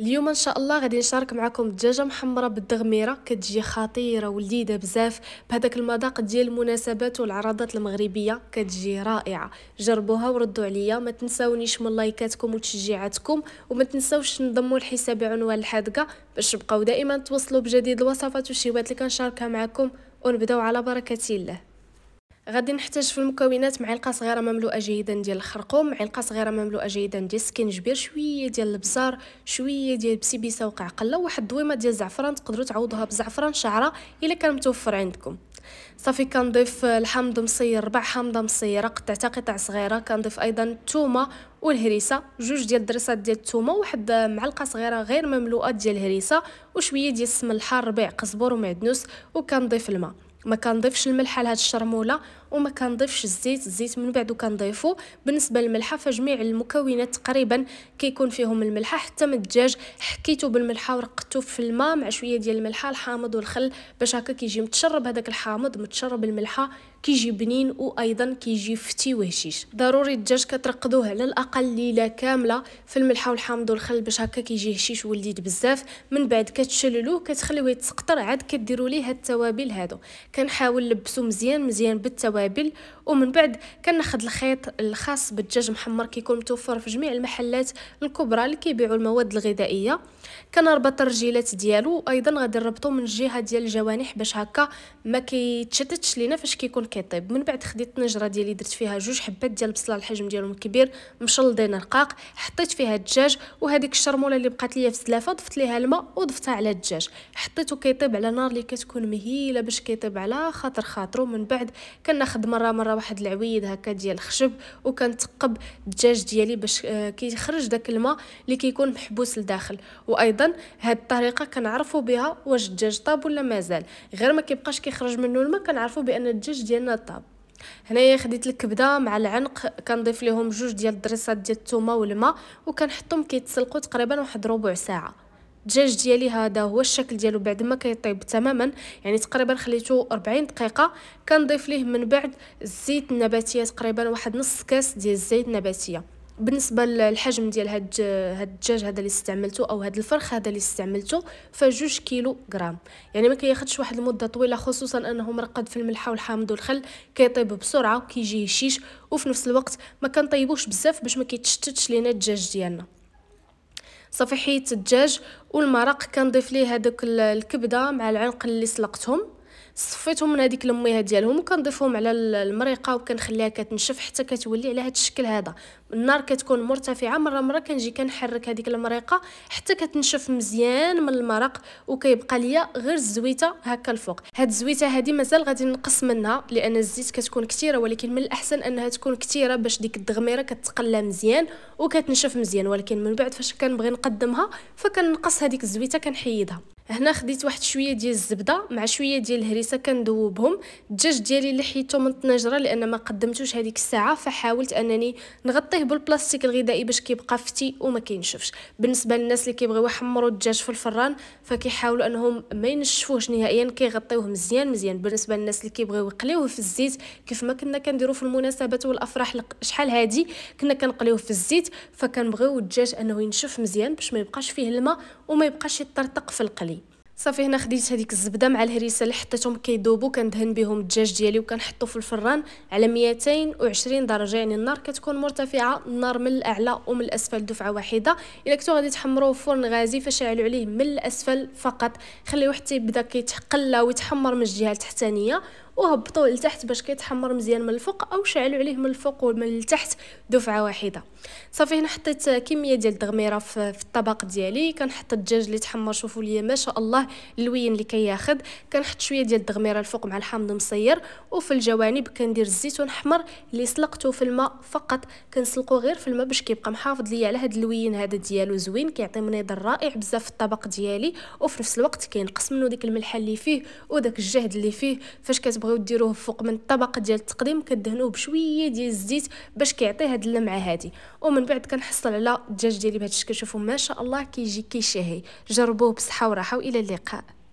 اليوم ان شاء الله غادي نشارك معكم دجاجه محمره بالدغميره كتجي خطيره ولذيذه بزاف بهذاك المذاق ديال المناسبات والعراضات المغربيه كتجي رائعه جربوها وردوا عليا ما تنساونيش من لايكاتكم وتشجيعاتكم وما تنساوش تنضموا لحساب عنوان الحدقه باش تبقاو دائما توصلوا بجديد الوصفات والشيوات اللي كنشاركها معكم ونبداو على بركه الله غادي نحتاج في المكونات معلقه صغيره مملوءه جيدا ديال الخرقوم معلقه صغيره مملوءه جيدا ديال السكنجبير شويه ديال البزار شويه ديال بسيبيسه وقعقله واحد الضويمه ديال الزعفران تقدروا تعوضوها بزعفران شعره الا كان متوفر عندكم صافي كنضيف الحامض مصير ربع حامضه مصيره قطعتها قطع صغيره كنضيف ايضا الثومه والهريسه جوج ديال الدرسات ديال الثومه واحد معلقه صغيره غير مملوءه ديال الهريسه وشويه ديال السمن الحار ربيع قزبر ومعدنوس وكنضيف الماء ما كنضيفش الملح على هاد الشرموله وما كنضيفش الزيت الزيت من بعد كنضيفو بالنسبه للملحه فجميع المكونات تقريبا كيكون فيهم الملحه حتى من الدجاج حكيتو بالملحه ورقدتو في الماء مع شويه ديال الملحه الحامض والخل باش هكا كيجي متشرب هذاك الحامض متشرب الملحه كيجي بنين وايضا كيجي فتي وهشيش ضروري الدجاج كترقدوه على الاقل ليله كامله في الملحه والحامض والخل باش هكا كيجي هشيش ولذيذ بزاف من بعد كتشللوه كتخليوه يتسقطر عاد كديروا ليه هاد التوابل هادو كنحاول نلبسو مزيان مزيان بالتوابل التوابل ومن بعد كناخذ الخيط الخاص بالدجاج محمر كيكون متوفر في جميع المحلات الكبرى اللي كيبيعوا المواد الغذائيه كنربط الرجيلات ديالو وايضا غادي نربطو من الجهه ديال الجوانح باش هكا ما كيتشتتش لينا فاش كيكون كيطيب من بعد خديت الطنجره ديالي درت فيها جوج حبات ديال البصله الحجم ديالهم كبير مشلضين رقاق حطيت فيها الدجاج وهذيك الشرموله اللي بقات ليا في السلافه ضفت ليها الماء وضفتها على الدجاج حطيته كيطيب على نار اللي كتكون مهيله باش كيطيب على خاطر خاطرو من بعد كنا كنخد مره مره واحد العويد هكا ديال الخشب وكنثقب الدجاج ديالي باش آه، كيخرج داك الماء اللي كيكون محبوس لداخل وايضا هاد الطريقه كنعرفوا بها واش الدجاج طاب ولا مازال غير ما كيبقاش كيخرج منه الماء كنعرفوا بان الدجاج ديالنا طاب هنايا خديت الكبده مع العنق كنضيف لهم جوج ديال الدريسات ديال الثومه والماء وكنحطهم كيتسلقوا تقريبا واحد ربع ساعه الدجاج ديالي هذا هو الشكل ديالو بعد ما كيطيب تماما يعني تقريبا خليته 40 دقيقه كنضيف ليه من بعد الزيت النباتيه تقريبا واحد نص كاس ديال الزيت النباتيه بالنسبه للحجم ديال هاد هاد الدجاج هذا اللي استعملته او هاد الفرخ هذا اللي استعملته فجوج كيلو غرام يعني ما كياخذش واحد المده طويله خصوصا انه مرقد في الملحه والحامض والخل كيطيب بسرعه وكيجي هشيش وفي نفس الوقت ما كنطيبوش بزاف باش ما كيتشتتش لينا الدجاج ديالنا صافي حيدت الدجاج والمرق كنضيف ليه هذوك الكبده مع العنق اللي سلقتهم صفيتهم من هذيك الميه ديالهم وكنضيفهم على المريقه وكنخليها كتنشف حتى كتولي على هذا الشكل هذا النار كتكون مرتفعه مره مره كنجي كنحرك هذيك المريقه حتى كتنشف مزيان من المرق وكيبقى ليا غير الزويته هكا الفوق هاد الزويته هادي مازال غادي نقص منها لان الزيت كتكون كثيره ولكن من الاحسن انها تكون كثيره باش ديك الدغميره كتقلى مزيان وكتنشف مزيان ولكن من بعد فاش كنبغي نقدمها فكنقص هذيك الزويته كنحيدها هنا خديت واحد شويه ديال الزبده مع شويه ديال الهريسه كندوبهم الدجاج ديالي اللي حيدته من الطنجره لان ما قدمتوش هذيك الساعه فحاولت انني نغطي غطيه بالبلاستيك الغذائي باش كيبقى فتي وما كينشفش بالنسبه للناس اللي كيبغيو يحمروا الدجاج في الفران فكيحاولوا انهم ما ينشفوهش نهائيا كيغطيوه مزيان مزيان بالنسبه للناس اللي كيبغيو يقليوه في الزيت كيف ما كنا كنديروا في المناسبات والافراح شحال هادي كنا كنقليوه في الزيت فكنبغيو الدجاج انه ينشف مزيان باش ما يبقاش فيه الماء وما يبقاش يطرطق في القلي صافي هنا خديت هذيك الزبده مع الهريسه اللي حطيتهم كيذوبوا كندهن بهم الدجاج ديالي وكنحطو في الفران على 220 درجه يعني النار كتكون مرتفعه النار من الاعلى ومن الاسفل دفعه واحده الا كنتو غادي تحمروه في فرن غازي فشعلوا عليه من الاسفل فقط خليوه حتى يبدا كيتقلى ويتحمر من الجهه التحتانيه وهبطوا لتحت باش كيتحمر مزيان من الفوق او شعلوا عليه من الفوق ومن التحت دفعه واحده صافي هنا حطيت كميه ديال الدغميره في الطبق ديالي كنحط الدجاج اللي تحمر شوفوا لي ما شاء الله اللوين اللي كياخذ كنحط شويه ديال الدغميره الفوق مع الحامض مصير وفي الجوانب كندير الزيتون حمر اللي سلقته في الماء فقط كنسلقو غير في الماء باش كيبقى محافظ ليا على هاد اللوين هذا ديالو زوين كيعطي منظر رائع بزاف في الطبق ديالي وفي نفس الوقت كينقص منه ديك الملحه اللي فيه وداك الجهد اللي فيه فاش كتبغي بغيو ديروه فوق من الطبق ديال التقديم كدهنوه بشويه ديال الزيت باش كيعطي هاد اللمعه هادي ومن بعد كنحصل على الدجاج ديالي بهذا الشكل شوفوا ما شاء الله كيجي كيشهي جربوه بصحه وراحه والى اللقاء